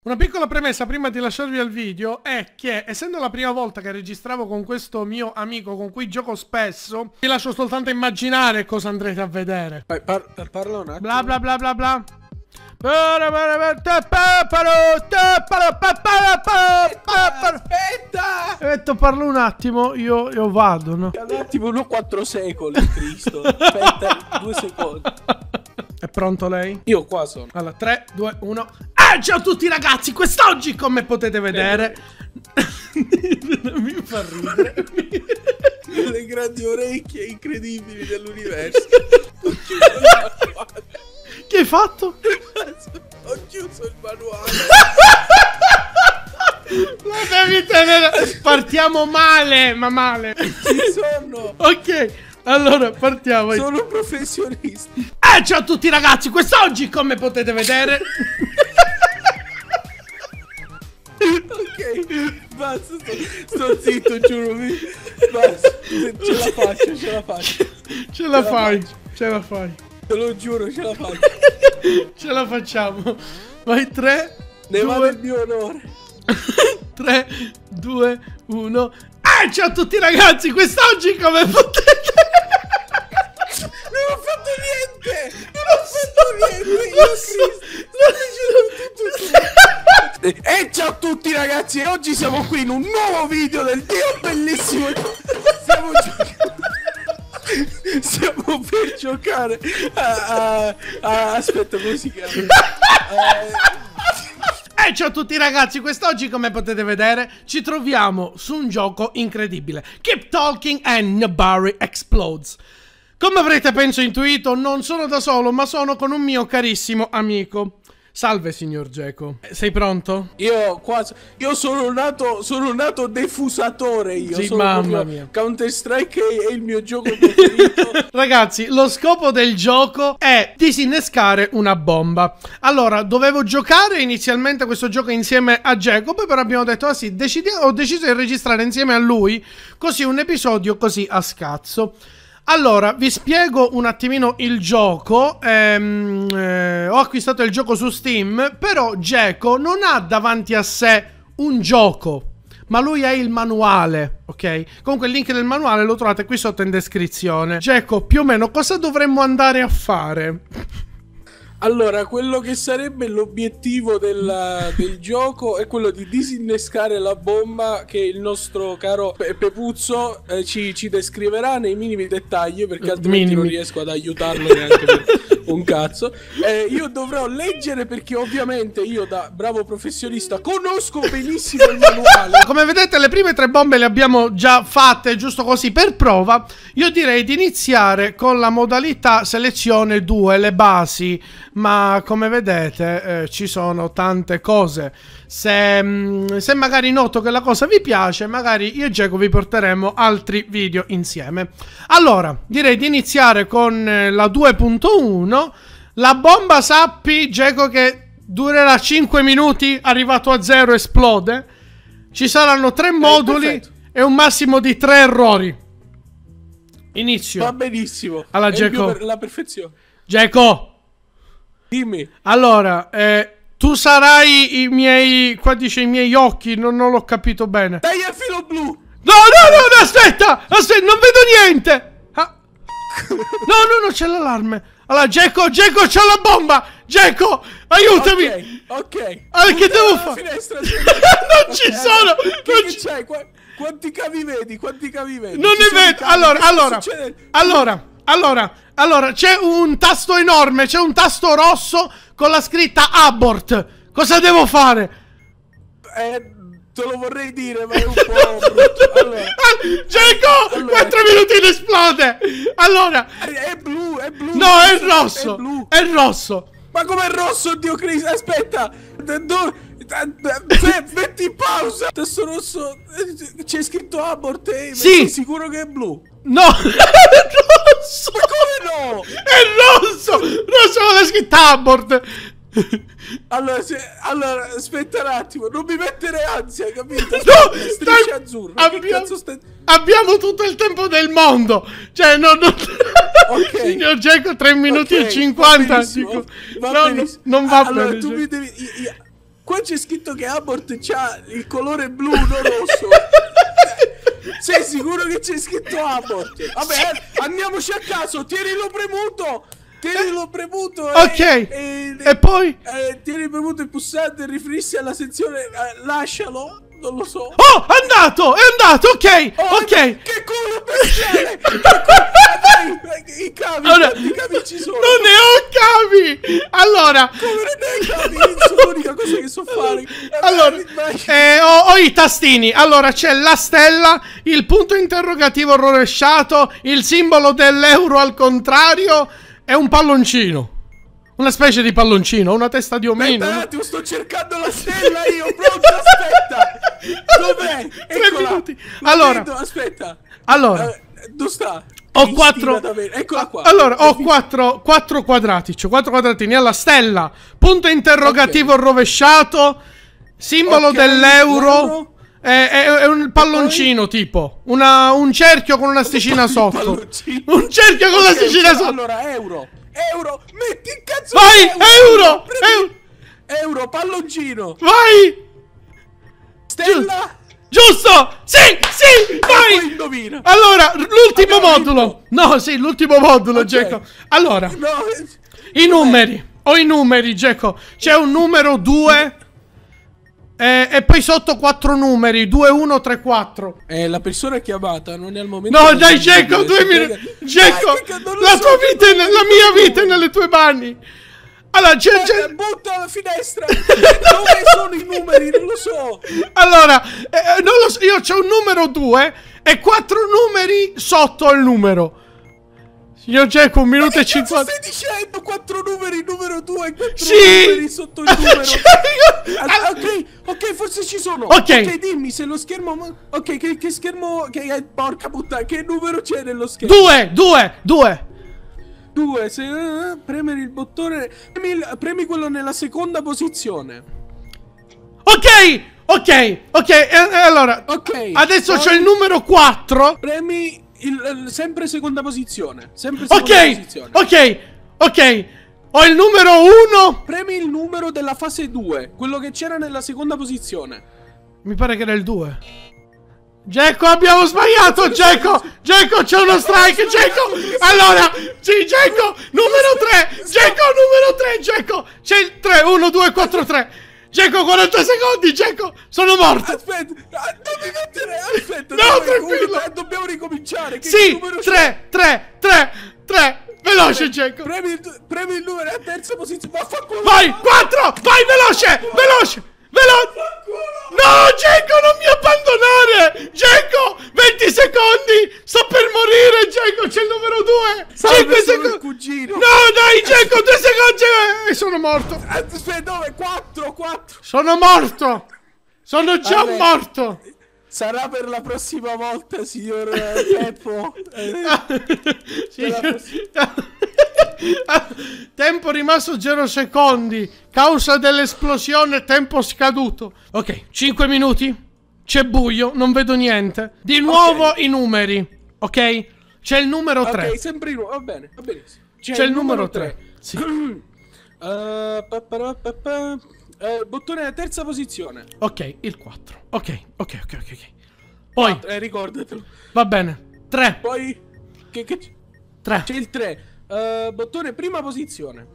Una piccola premessa prima di lasciarvi al video è che essendo la prima volta che registravo con questo mio amico con cui gioco spesso vi lascio soltanto immaginare cosa andrete a vedere. Vai, par eh, parla un attimo. Bla bla bla bla bla. Aspetta! Ho detto parlo un attimo, io, io vado, no? Un attimo, no quattro secoli, Cristo. Aspetta, due secondi. È pronto lei? Io qua sono. Allora, 3, 2, 1. Eh, ciao a tutti ragazzi! Quest'oggi, come potete vedere... mi fa ridere. Le grandi orecchie incredibili dell'universo. che hai fatto? Ho chiuso il manuale. La devi tenere. Partiamo male, ma male. Ci sono. Ok. Allora, partiamo. Sono un professionista. Eh, ciao a tutti ragazzi, quest'oggi, come potete vedere... ok, basta, sto, sto zitto, giuro. Basta, ce la faccio, ce la faccio. Ce la fai, ce la fai. Te lo giuro, ce la faccio. ce la facciamo. Vai, 3, ne due... vale mio onore. 3, 2, 1. E ciao a tutti ragazzi, quest'oggi come potete... E ciao a tutti ragazzi, oggi siamo qui in un nuovo video del Dio bellissimo. Stiamo giocando Siamo per giocare a, a, a aspetta così che E ciao a tutti ragazzi, quest'oggi come potete vedere ci troviamo su un gioco incredibile Keep Talking and Barry Explodes come avrete penso intuito, non sono da solo, ma sono con un mio carissimo amico. Salve signor Geco. Eh, sei pronto? Io qua io sono nato sono nato defusatore io sì, sono mamma mia. Counter Strike è, il mio gioco preferito. Ragazzi, lo scopo del gioco è disinnescare una bomba. Allora, dovevo giocare inizialmente questo gioco insieme a Geco, poi però abbiamo detto "Ah sì, ho deciso di registrare insieme a lui così un episodio così a scazzo". Allora, vi spiego un attimino il gioco. Ehm, eh, ho acquistato il gioco su Steam, però Geco non ha davanti a sé un gioco, ma lui ha il manuale, ok? Comunque il link del manuale lo trovate qui sotto in descrizione. Geco, più o meno cosa dovremmo andare a fare? Allora, quello che sarebbe l'obiettivo della, del gioco è quello di disinnescare la bomba che il nostro caro Pe- Pepuzzo eh, ci, ci, descriverà nei minimi dettagli perché eh, altrimenti minimi. non riesco ad aiutarlo neanche. Per... un cazzo. Eh, io dovrò leggere perché ovviamente io da bravo professionista conosco benissimo il manuale. Come vedete le prime tre bombe le abbiamo già fatte, giusto così per prova. Io direi di iniziare con la modalità selezione 2, le basi, ma come vedete eh, ci sono tante cose. Se, mm, se, magari noto che la cosa vi piace, magari io e Geco vi porteremo altri video insieme. Allora, direi di iniziare con eh, la 2.1 piano. La bomba sappi, Geco, che durerà 5 minuti, arrivato a zero esplode. Ci saranno tre eh, moduli perfetto. e un massimo di tre errori. Inizio. Va benissimo. Allora, Geco. Per la perfezione. Geco. Dimmi. Allora, eh, tu sarai i miei... Qua dice i miei occhi, non, non l'ho capito bene. Dai, è filo blu. No, no, no, aspetta, aspetta, non vedo niente. Ah. No, no, no, c'è l'allarme. Allora, Gecko, Gecko, c'ho la bomba! Gecko, aiutami! Ok, ok. Allora, ah, che devo fare? non ci eh, sono! non ci... c'è? Quanti cavi vedi? Quanti cavi vedi? Non ne vedo! Allora, allora, allora, allora, allora, c'è un tasto enorme, c'è un tasto rosso con la scritta abort. Cosa devo fare? Eh... Te lo vorrei dire, ma è un po' brutto. Allora, Jaco, allora, 4 minuti in esplode. Allora, è blu, è blu. No, è rosso. È, blu. è rosso. Ma com'è rosso, Dio Chris? Aspetta, dove. Metti in pausa! Testo rosso c'è scritto abort e sì. sicuro che è blu? No! è rosso! Ma come no? È rosso! Rosso con la scritta abort! allora, se, allora, aspetta un attimo, non mi mettere ansia, capito? Aspetta, no, striscia stai... azzurra. Abbiamo... Sta... abbiamo tutto il tempo del mondo. Cioè, non. no. Okay. Signor Jack, 3 minuti okay, e 50. Dico... Va no, no, non va allora, bene. Tu cioè. mi devi... I, I... Qua c'è scritto che Abort c'ha il colore blu, non rosso. Sei sicuro che c'è scritto Abort? Vabbè, andiamoci a caso, tienilo premuto. Tienilo eh. premuto eh. Ok e, e, e poi? Eh, tieni premuto il pulsante e riferissi alla sezione eh, Lascialo non lo so Oh è andato è andato ok oh, ok eh, Che culo bestiale eh, Dai, I cavi allora, i cavi ci sono Non ne ho cavi Allora Come non ne ho cavi Sono l'unica cosa che so fare Allora eh, ho, ho i tastini Allora c'è la stella Il punto interrogativo rovesciato Il simbolo dell'euro al contrario è un palloncino. Una specie di palloncino, una testa di omino. Aspetta un attimo, sto cercando la stella io, pronto, aspetta. Dov'è? Tre minuti. Allora. Vedo, aspetta. Allora. Uh, dove sta? Ho quattro... Eccola qua. Allora, ho quattro, quattro quadrati, cioè quattro quadratini alla stella. Punto interrogativo okay. rovesciato. Simbolo okay, dell'euro. È, è, è un palloncino poi... tipo. Una, un cerchio con una sticina sotto. Un cerchio con una sticina sotto. Allora, euro. Euro. Metti il cazzo. Vai, euro. Euro, euro. euro palloncino. Vai. Stella. Giusto! Sì, sì, vai! Allora, l'ultimo modulo. Vinto. No, sì, l'ultimo modulo, okay. Gecko. Allora, no. i numeri. Ho i numeri, Gecko. C'è un numero 2 eh, e, poi sotto quattro numeri 2134. Eh, la persona chiamata non è al momento. No, dai, Jacob, due minuti. Jacob, la so, tua vita è nella mia vita è nelle tue mani. Allora, c'è. Eh, Butta alla finestra. Dove sono i numeri? Non lo so. Allora, eh, eh non lo so. io c'ho un numero 2 e quattro numeri sotto al numero. Signor Jack, un minuto e eh, cinquanta. stai dicendo? Quattro numeri, numero 2 e quattro sì. numeri sotto il numero. Cioè, ah, All- ok. Ok, forse ci sono. Ok. okay dimmi se lo schermo... Ok, che, che schermo... Che, eh, porca puttana, che numero c'è nello schermo? Due, due, due. Due, se... Uh, premere il bottone... Premi, il, premi quello nella seconda posizione. Ok, ok, ok. E, allora, Ok. adesso c'è il numero 4. Premi il, sempre seconda posizione. Sempre seconda okay, posizione. Ok, ok, ok. Ho il numero 1! Premi il numero della fase 2, quello che c'era nella seconda posizione. Mi pare che era il 2. Gecko, abbiamo sbagliato, Gecko! Gecko, c'è uno strike, Gecko! Allora, sì, Gecko, numero 3! Gecko, numero 3, Gecko! C'è il 3, 1, 2, 4, 3! Gecko, 40 secondi, Gecko! Sono morto! Aspetta, ah, devi mettere, aspetta! No, tranquillo! Dobbiamo ricominciare, che Sì, 3, 3, 3! veloce, Jacob! Premi il, premi il numero a terza posizione. Vaffanculo! Vai, 4! Vai, veloce! Veloce! Veloce! No, Genko, non mi abbandonare! Genko, 20 secondi! Sto per morire, Genko, c'è il numero 2! 5 secondi! No, dai, Genko, 2 secondi! Eh, e sono morto! Aspetta, 9, 4, 4! Sono morto! Sono già Vabbè. morto! Sarà per la prossima volta, signor Peppo. Eh, signor... tempo rimasto 0 secondi. Causa dell'esplosione, tempo scaduto. Ok, 5 minuti. C'è buio, non vedo niente. Di nuovo okay. i numeri, ok? C'è il numero 3. Ok, sempre il va bene, va benissimo. C'è, il, il numero 3. 3. Sì. uh, pa, pa, pa, eh, bottone a terza posizione. Ok, il 4. Ok, ok, ok, ok. Poi... eh, ricordatelo. Va bene. 3. Poi... Che, che... 3. C'è il 3. Uh, bottone, prima posizione.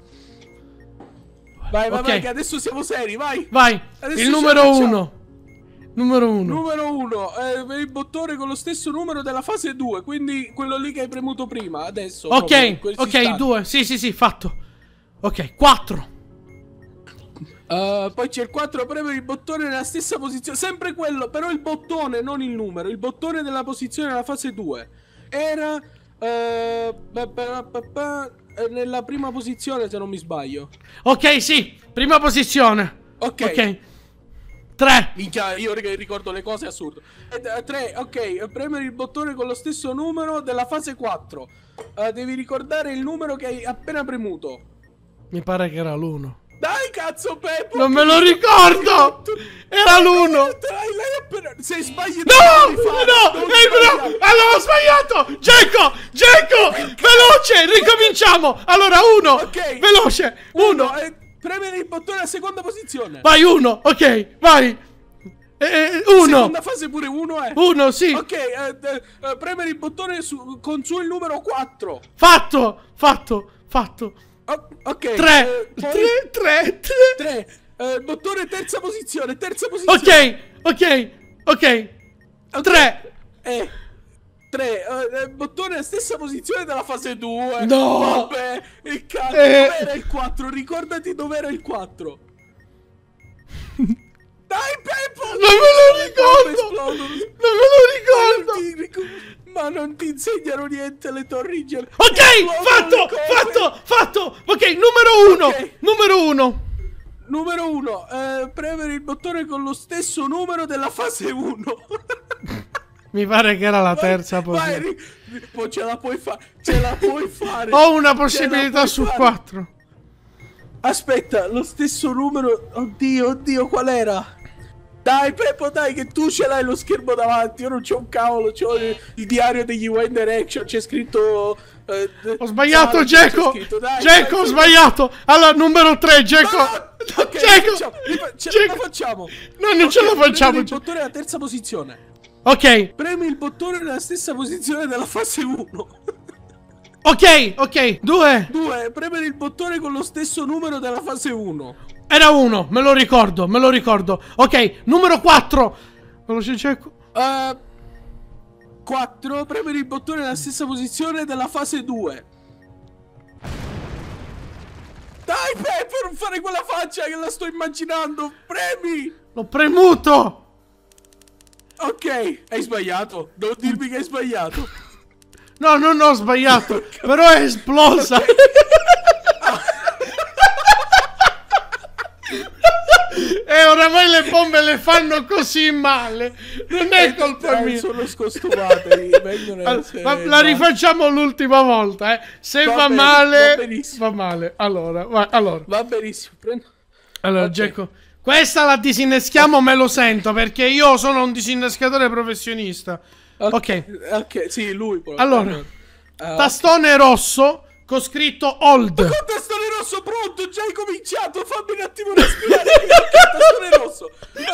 Vai, vai, okay. vai, adesso siamo seri, vai. Vai. Adesso il numero siamo, uno. Ciao. Numero uno. Numero uno. Eh, il bottone con lo stesso numero della fase 2. Quindi quello lì che hai premuto prima. Adesso. Ok, proprio, ok, 2. Sì, sì, sì, fatto. Ok, quattro. Uh, poi c'è il 4, preme il bottone nella stessa posizione, sempre quello, però il bottone, non il numero, il bottone della posizione della fase 2. Era eh, beh, beh, beh, nella prima posizione, se non mi sbaglio. Ok, sì, prima posizione. Ok. okay. Tre. Minchia, io ricordo le cose assurde. Eh, 3, ok, eh, premere il bottone con lo stesso numero della fase 4. Eh, devi ricordare il numero che hai appena premuto. Mi pare che era l'1. Dai, cazzo, Peppo! Non me lo ricordo! Era l'1! Sei sbagliato! No! No! No! No! ho sbagliato! Geco! Gekko, veloce, ricominciamo. Allora, uno, okay. veloce, uno. uno eh, premere il bottone a seconda posizione. Vai, uno, ok, vai. Eh, eh uno. Seconda fase pure uno, eh. Uno, sì. Ok, eh, eh, eh premere il bottone su, con su il numero 4. Fatto, fatto, fatto. O oh, ok. tre, tre Tre, 3. 3. bottone terza posizione, terza posizione. Ok, ok, ok. 3. Okay. Eh. 3. Uh, eh, eh, bottone, stessa posizione della fase 2. No! Vabbè, e cazzo, eh... dov'era il 4? Ricordati dov'era il 4. Dai, Peppo! Non me lo ricordo! Non me lo ricordo! Ma non ti insegnano niente le torri gemelle. Ok, fatto, fatto, fatto! Ok, numero 1. Okay. Numero 1. Numero 1. Eh, premere il bottone con lo stesso numero della fase 1. Mi pare che era la terza posizione. Vai, ce la puoi fare. Ce la puoi fare. Ho una possibilità su fare. quattro. Aspetta, lo stesso numero. Oddio, oddio, qual era? Dai, Peppo, dai, che tu ce l'hai lo schermo davanti. Io non c'ho un cavolo. C'ho il, il diario degli One Action. C'è scritto. Eh, ho sbagliato, Geco. Geco, ho sbagliato. Allora, numero 3, Geco. No! Okay, Geco. Ce, la facciamo. No, non okay, ce la facciamo. Il bottone la terza posizione. Ok. Premi il bottone nella stessa posizione della fase 1. ok, ok, Due. Due. Premere il bottone con lo stesso numero della fase 1. Era uno, me lo ricordo, me lo ricordo. Ok, numero 4. Veloce cieco. Uh, eh, 4. Premere il bottone nella stessa posizione della fase 2. Dai, Pepper, non fare quella faccia che la sto immaginando. Premi. L'ho premuto. Ok, hai sbagliato. Non dirmi che hai sbagliato. No, non ho sbagliato. però è esplosa. E oramai le bombe le fanno così male. Non è eh, colpa mia. Sono scostumate. allora, ma la rifacciamo l'ultima volta. Eh. Se va, va bene, male, va, va, male. Allora, va, allora. va benissimo. Prendo... Allora, okay. Gecco, questa la disinneschiamo, me lo sento, perché io sono un disinnescatore professionista. Ok. Ok, okay sì, lui. Però. Allora, uh, tastone okay. rosso con scritto old. Ma con tastone rosso pronto, già hai cominciato, fammi un attimo respirare. tastone rosso. Tastone,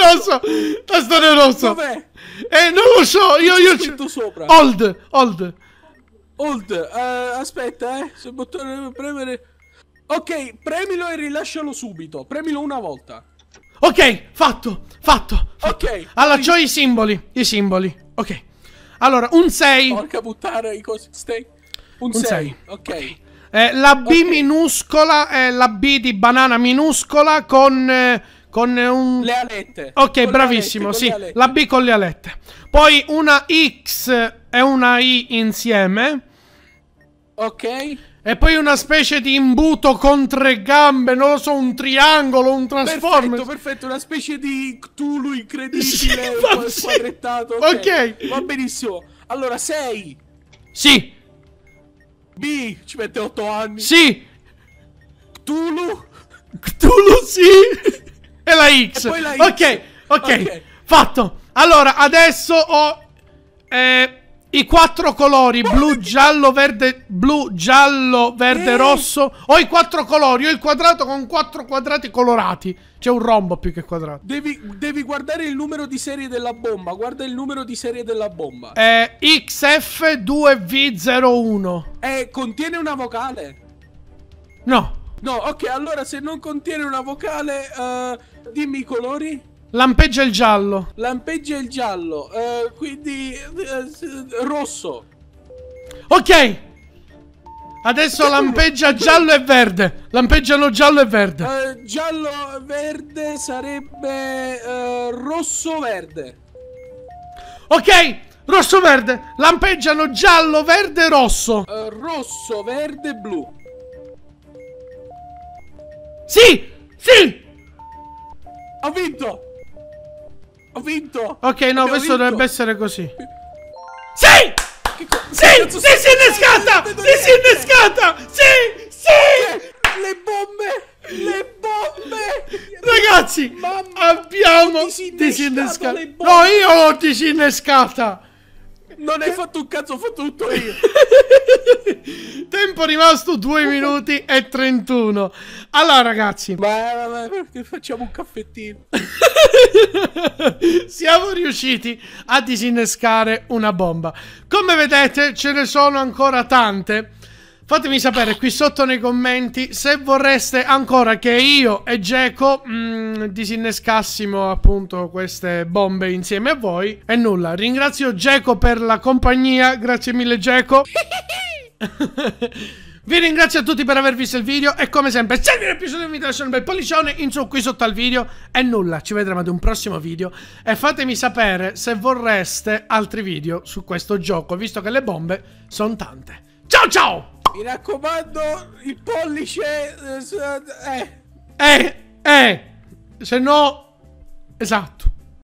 rosso. Tastone rosso. Dov'è? Eh, non lo so, io... io scritto sopra. Old, old. uh, aspetta, eh, se il bottone premere... Ok, premilo e rilascialo subito. Premilo una volta. Ok, fatto, fatto. fatto. Ok. Allora, quindi... c'ho i simboli, i simboli. Ok. Allora, un 6. Porca puttana, i cosi... Stay. Un 6. Ok. okay. Eh, la B okay. minuscola, è la B di banana minuscola con, eh, con eh, un... Le alette. Ok, con bravissimo, alette, sì. La B con le alette. Poi una X e una I insieme. Ok. E poi una specie di imbuto con tre gambe, non lo so, un triangolo, un trasformer. Perfetto, perfetto, una specie di Cthulhu incredibile, sì, squadrettato. Okay. ok. Va benissimo. Allora, 6. Sì. B, ci mette 8 anni. Sì. Cthulhu. Cthulhu, sì. e la X. E poi la X. Ok, ok. okay. Fatto. Allora, adesso ho... Eh... I quattro colori, blu, giallo, verde, blu, giallo, verde, eh. rosso. Ho i quattro colori, ho il quadrato con quattro quadrati colorati. C'è un rombo più che quadrato. Devi, devi, guardare il numero di serie della bomba. Guarda il numero di serie della bomba. È XF2V01. E eh, contiene una vocale. No. No, ok, allora se non contiene una vocale, uh, eh, dimmi i colori. Lampeggia il giallo. Lampeggia il giallo. Uh, quindi uh, rosso. Ok. Adesso lampeggia giallo e verde. Lampeggiano giallo e verde. Uh, giallo verde sarebbe rosso verde. Ok. Rosso verde. Lampeggiano giallo, verde e rosso. rosso, verde e blu. Sì! Sì! Ho vinto! Ho vinto! Ok, no, questo vinto. dovrebbe essere così. Sì! Sì! Si, si è innescata! Si, si è innescata! Sì! Sì! Le bombe! Le bombe! Ragazzi, Mamma, abbiamo disinnescato. no, io ho disinnescata! Non hai fatto un cazzo, ho fatto tutto io. Tempo rimasto 2 minuti e 31. Allora, ragazzi. Ma, ma, ma facciamo un caffettino? Siamo riusciti a disinnescare una bomba. Come vedete, ce ne sono ancora tante. Fatemi sapere qui sotto nei commenti se vorreste ancora che io e Geco mm, disinnescassimo appunto queste bombe insieme a voi. E nulla, ringrazio Geco per la compagnia, grazie mille Geco. Vi ringrazio a tutti per aver visto il video e come sempre se vi è piaciuto mi lasciate un bel pollicione in su qui sotto al video e nulla, ci vedremo ad un prossimo video e fatemi sapere se vorreste altri video su questo gioco visto che le bombe sono tante. Ciao ciao! Mi raccomando il pollice... Eh... Eh. eh, eh! Se no... Esatto.